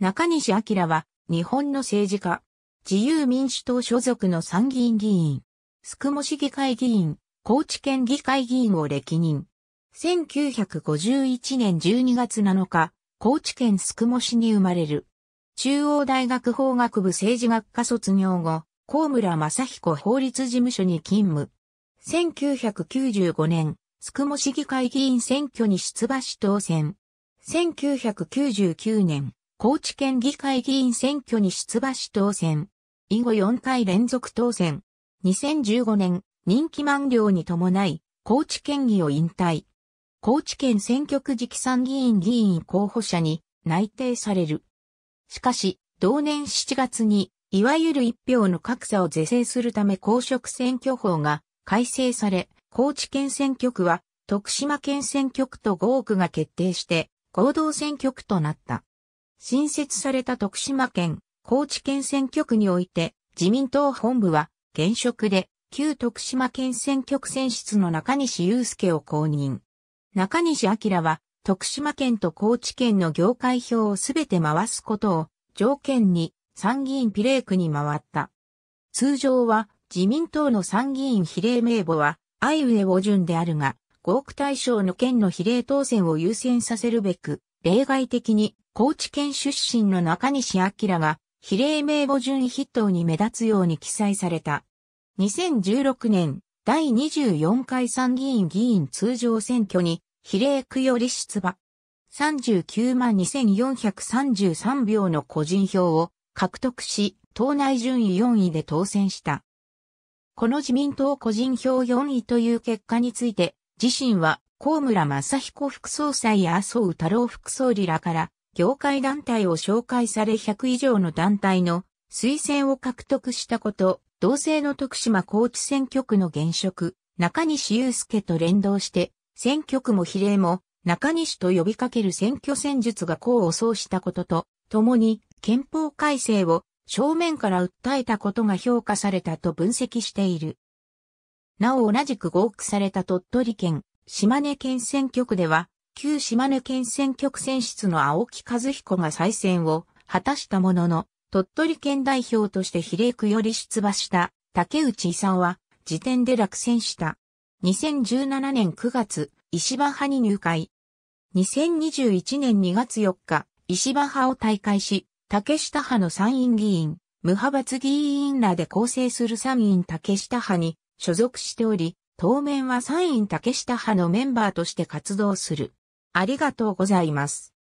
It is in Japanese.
中西明は、日本の政治家、自由民主党所属の参議院議員、宿毛市議会議員、高知県議会議員を歴任。1951年12月7日、高知県宿毛市に生まれる。中央大学法学部政治学科卒業後、高村正彦法律事務所に勤務。1995年、宿毛市議会議員選挙に出馬し当選。1999年、高知県議会議員選挙に出馬し当選。以後4回連続当選。2015年、任期満了に伴い、高知県議を引退。高知県選挙区直参議院議員候補者に内定される。しかし、同年7月に、いわゆる一票の格差を是正するため公職選挙法が改正され、高知県選挙区は徳島県選挙区と合区が決定して合同選挙区となった。新設された徳島県、高知県選挙区において、自民党本部は、現職で、旧徳島県選挙区選出の中西祐介を公認。中西明は、徳島県と高知県の業界票をすべて回すことを、条件に、参議院比例区に回った。通常は、自民党の参議院比例名簿は、相上を順であるが、合区対象の県の比例当選を優先させるべく、例外的に高知県出身の中西明が比例名簿順筆頭に目立つように記載された。2016年第24回参議院議員通常選挙に比例区より出馬。39万2433票の個人票を獲得し、党内順位4位で当選した。この自民党個人票4位という結果について、自身は高村正彦副総裁や麻生太郎副総理らから、業界団体を紹介され100以上の団体の推薦を獲得したこと、同性の徳島高知選挙区の現職、中西祐介と連動して、選挙区も比例も、中西と呼びかける選挙戦術が功を奏したことと、共に憲法改正を正面から訴えたことが評価されたと分析している。なお同じく合区された鳥取県島根県選挙区では、旧島根県選挙区選出の青木和彦が再選を果たしたものの、鳥取県代表として比例区より出馬した竹内勲は、時点で落選した。2017年9月、石破派に入会。2021年2月4日、石破派を退会し、竹下派の参院議員、無派閥議員らで構成する参院竹下派に所属しており、当面はイ院竹下派のメンバーとして活動する。ありがとうございます。